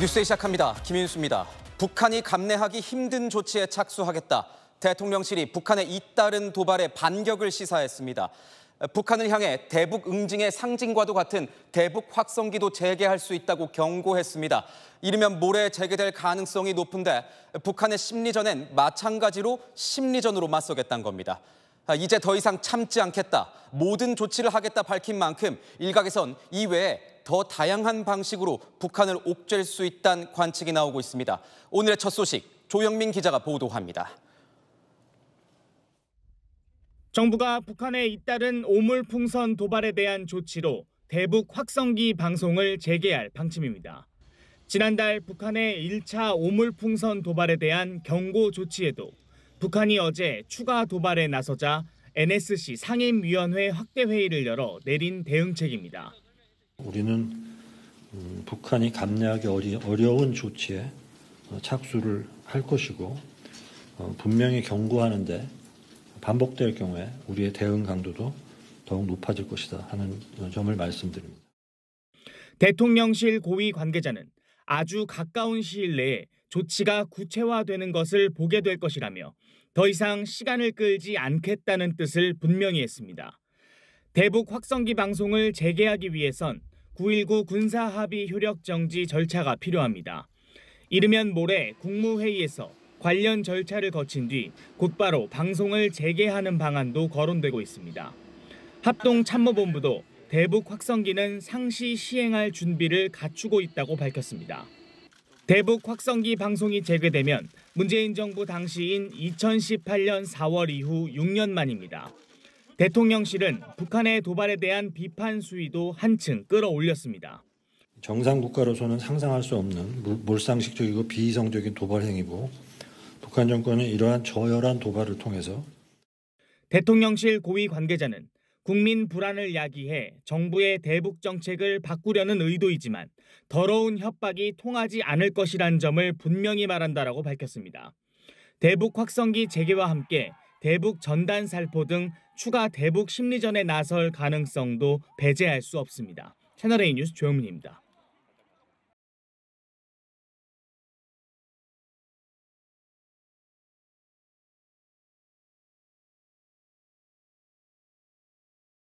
뉴스에 시작합니다. 김인수입니다. 북한이 감내하기 힘든 조치에 착수하겠다. 대통령실이 북한의 잇따른 도발에 반격을 시사했습니다. 북한을 향해 대북 응징의 상징과도 같은 대북 확성기도 재개할 수 있다고 경고했습니다. 이르면 모레 재개될 가능성이 높은데 북한의 심리전엔 마찬가지로 심리전으로 맞서겠다는 겁니다. 이제 더 이상 참지 않겠다, 모든 조치를 하겠다 밝힌 만큼 일각에선 이외에 더 다양한 방식으로 북한을 옥죄일 수 있다는 관측이 나오고 있습니다. 오늘의 첫 소식 조영민 기자가 보도합니다. 정부가 북한의 잇따른 오물풍선 도발에 대한 조치로 대북 확성기 방송을 재개할 방침입니다. 지난달 북한의 1차 오물풍선 도발에 대한 경고 조치에도 북한이 어제 추가 도발에 나서자 NSC 상임위원회 확대 회의를 열어 내린 대응책입니다. 우리는 음, 북한이 감내하기 어려, 운 조치에 어, 착수를 할 것이고 어, 분명히 경고하는데 반복될 경우에 우리의 대응 강도도 더욱 높아질 것이다 하는 점을 말씀드립니다. 대통령실 고위 관계자는 아주 가까운 시일 내에 조치가 구체화되는 것을 보게 될 것이라며 더 이상 시간을 끌지 않겠다는 뜻을 분명히 했습니다. 대북 확성기 방송을 재개하기 위해선 9.19 군사합의 효력정지 절차가 필요합니다. 이르면 모레 국무회의에서 관련 절차를 거친 뒤 곧바로 방송을 재개하는 방안도 거론되고 있습니다. 합동참모본부도 대북 확성기는 상시 시행할 준비를 갖추고 있다고 밝혔습니다. 대북 확성기 방송이 재개되면 문재인 정부 당시인 2018년 4월 이후 6년 만입니다. 대통령실은 북한의 도발에 대한 비판 수위도 한층 끌어올렸습니다. 정상 국가로서는 상상할 수 없는 몰상식적이고 비이성적인 도발 행위고 북한 정권은 이러한 저열한 도발을 통해서 대통령실 고위 관계자는 국민 불안을 야기해 정부의 대북 정책을 바꾸려는 의도이지만 더러운 협박이 통하지 않을 것이란 점을 분명히 말한다라고 밝혔습니다. 대북 확성기 재개와 함께 대북 전단 살포 등 추가 대북 심리전에 나설 가능성도 배제할 수 없습니다. 채널A 뉴스 조영민입니다.